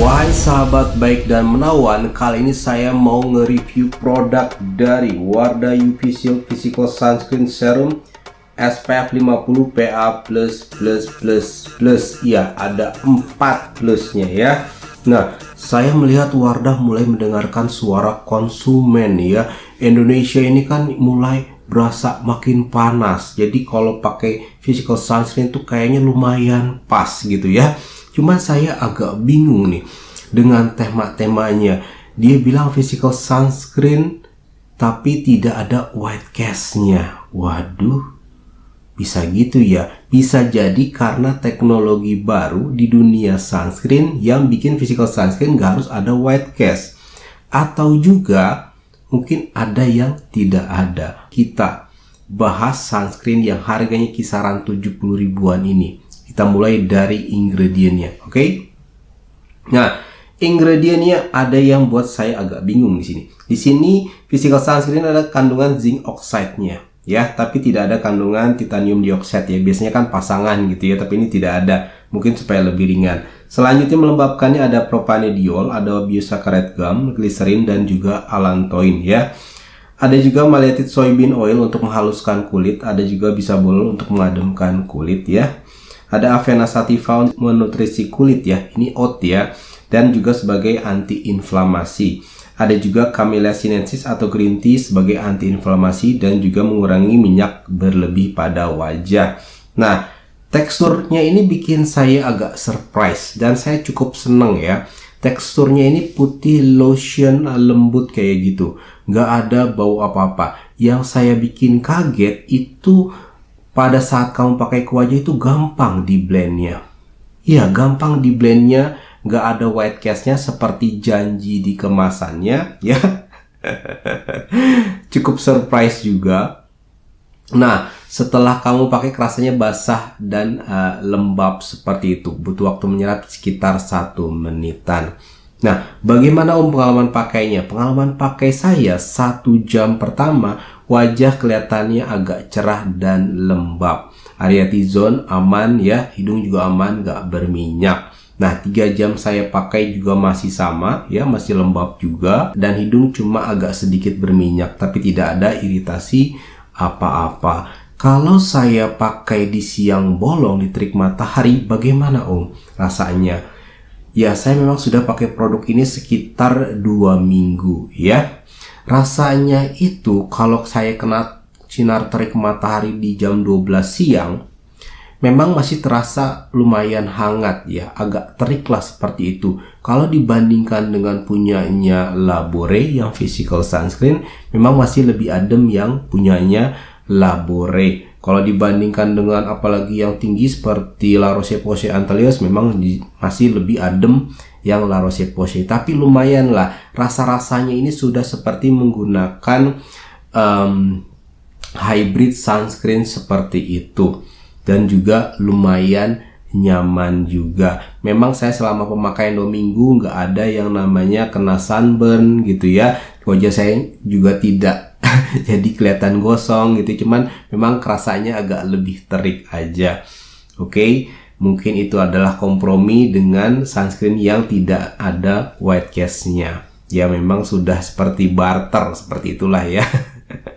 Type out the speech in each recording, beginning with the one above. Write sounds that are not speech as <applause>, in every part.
Wahai sahabat baik dan menawan, kali ini saya mau nge-review produk dari Wardah UV Shield Physical Sunscreen Serum SPF 50 PA++++. Ya, ada 4 plusnya ya. Nah, saya melihat Wardah mulai mendengarkan suara konsumen ya. Indonesia ini kan mulai berasa makin panas. Jadi kalau pakai physical sunscreen itu kayaknya lumayan pas gitu ya. Cuma saya agak bingung nih dengan tema-temanya. Dia bilang physical sunscreen tapi tidak ada white cast-nya. Waduh, bisa gitu ya. Bisa jadi karena teknologi baru di dunia sunscreen yang bikin physical sunscreen gak harus ada white cast. Atau juga mungkin ada yang tidak ada. Kita bahas sunscreen yang harganya kisaran 70 ribuan ini. Kita mulai dari ingredientnya, oke? Okay? Nah, ingredientnya ada yang buat saya agak bingung di sini. Di sini physical sunscreen ada kandungan zinc oxide-nya ya, tapi tidak ada kandungan titanium dioxide ya. Biasanya kan pasangan gitu ya, tapi ini tidak ada. Mungkin supaya lebih ringan. Selanjutnya melembabkannya ada propanediol, ada biosaccharide gum, glycerin dan juga allantoin ya. Ada juga maleated soybean oil untuk menghaluskan kulit, ada juga bisa untuk mengademkan kulit ya. Ada Avena sativa menutrisi kulit ya, ini oat ya, dan juga sebagai antiinflamasi. Ada juga Camellia sinensis atau green tea sebagai antiinflamasi dan juga mengurangi minyak berlebih pada wajah. Nah, teksturnya ini bikin saya agak surprise dan saya cukup seneng ya teksturnya ini putih lotion lembut kayak gitu nggak ada bau apa-apa yang saya bikin kaget itu pada saat kamu pakai ke itu gampang di blendnya. ya gampang di blendnya, gak ada white castnya seperti janji di kemasannya, <laughs> ya. Cukup surprise juga. Nah, setelah kamu pakai kerasanya basah dan uh, lembab seperti itu, butuh waktu menyerap sekitar satu menitan. Nah, bagaimana om pengalaman pakainya? Pengalaman pakai saya satu jam pertama wajah kelihatannya agak cerah dan lembab. Area t zone aman ya, hidung juga aman, gak berminyak. Nah, tiga jam saya pakai juga masih sama, ya masih lembab juga, dan hidung cuma agak sedikit berminyak, tapi tidak ada iritasi apa-apa. Kalau saya pakai di siang bolong di terik matahari, bagaimana om? Rasanya ya saya memang sudah pakai produk ini sekitar dua minggu ya. Rasanya itu kalau saya kena sinar terik matahari di jam 12 siang, memang masih terasa lumayan hangat ya, agak terik lah seperti itu. Kalau dibandingkan dengan punyanya Labore yang physical sunscreen, memang masih lebih adem yang punyanya Labore. Kalau dibandingkan dengan apalagi yang tinggi seperti La Roche-Posay Antelios memang masih lebih adem yang La Roche-Posay. Tapi lumayan lah rasa-rasanya ini sudah seperti menggunakan um, hybrid sunscreen seperti itu dan juga lumayan nyaman juga. Memang saya selama pemakaian dua minggu nggak ada yang namanya kena sunburn gitu ya. Wajah saya juga tidak <laughs> jadi kelihatan gosong gitu cuman memang kerasanya agak lebih terik aja oke okay? mungkin itu adalah kompromi dengan sunscreen yang tidak ada white case-nya ya memang sudah seperti barter seperti itulah ya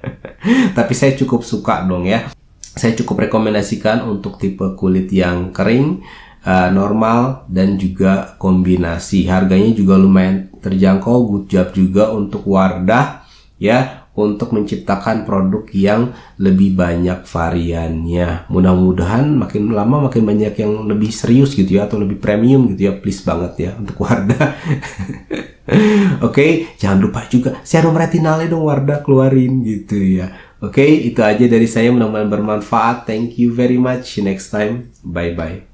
<laughs> tapi saya cukup suka dong ya saya cukup rekomendasikan untuk tipe kulit yang kering eh, normal dan juga kombinasi. Harganya juga lumayan terjangkau, good job juga untuk Wardah ya untuk menciptakan produk yang lebih banyak variannya. Mudah-mudahan makin lama makin banyak yang lebih serius gitu ya atau lebih premium gitu ya. Please banget ya untuk Wardah. <laughs> Oke, okay, jangan lupa juga serum retinalnya dong Wardah keluarin gitu ya. Oke, okay, itu aja dari saya mudah-mudahan bermanfaat. Thank you very much. See you next time. Bye bye.